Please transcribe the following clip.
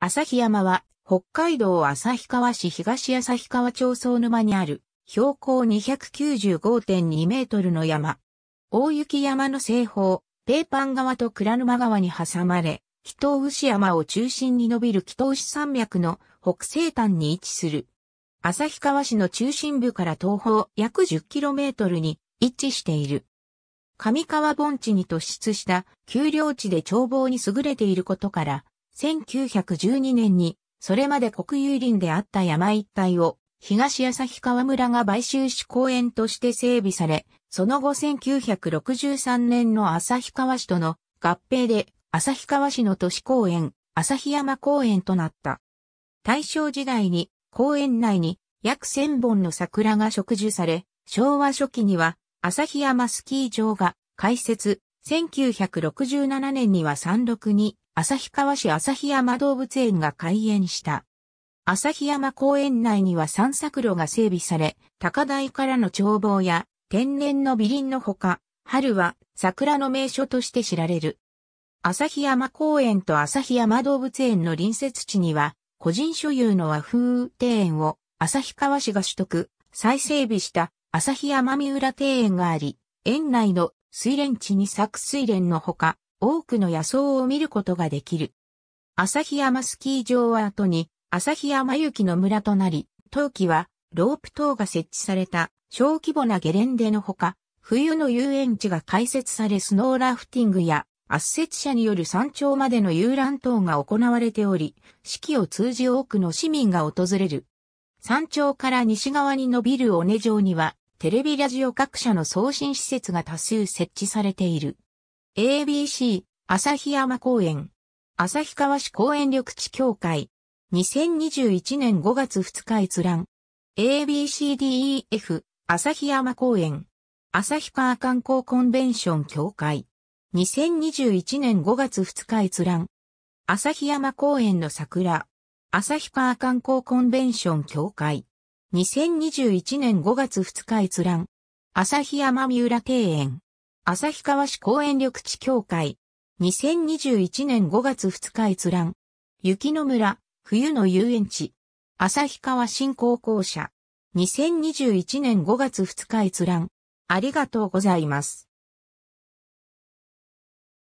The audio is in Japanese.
旭山は北海道旭川市東旭川町総沼にある標高295.2メートルの山。大雪山の西方、ペーパン川と倉沼川に挟まれ、北頭牛山を中心に伸びる北頭牛山脈の北西端に位置する。旭川市の中心部から東方約1 0トルに位置している。上川盆地に突出した丘陵地で眺望に優れていることから、1912年に、それまで国有林であった山一帯を、東旭川村が買収し公園として整備され、その後1963年の旭川市との合併で、旭川市の都市公園、旭山公園となった。大正時代に、公園内に約1000本の桜が植樹され、昭和初期には、旭山スキー場が開設、1967年には山麓に旭川市旭山動物園が開園した。旭山公園内には散策路が整備され、高台からの眺望や天然の美林のほか、春は桜の名所として知られる。旭山公園と旭山動物園の隣接地には、個人所有の和風庭園を旭川市が取得、再整備した旭山三浦庭園があり、園内の水蓮地に咲く水蓮のほか、多くの野草を見ることができる。旭山スキー場は後に旭山行きの村となり、冬季はロープ塔が設置された小規模なゲレンデのほか、冬の遊園地が開設されスノーラフティングや圧雪者による山頂までの遊覧等が行われており、四季を通じ多くの市民が訪れる。山頂から西側に伸びる尾根城には、テレビラジオ各社の送信施設が多数設置されている。ABC、旭山公園。旭川市公園緑地協会。2021年5月2日閲覧。ABCDEF、旭山公園。旭川観光コンベンション協会。2021年5月2日閲覧。旭山公園の桜。旭川観光コンベンション協会。2021年5月2日閲覧。旭山三浦庭園。旭川市公園緑地協会。2021年5月2日閲覧。雪の村、冬の遊園地。旭川新高校舎。2021年5月2日閲覧。ありがとうございます。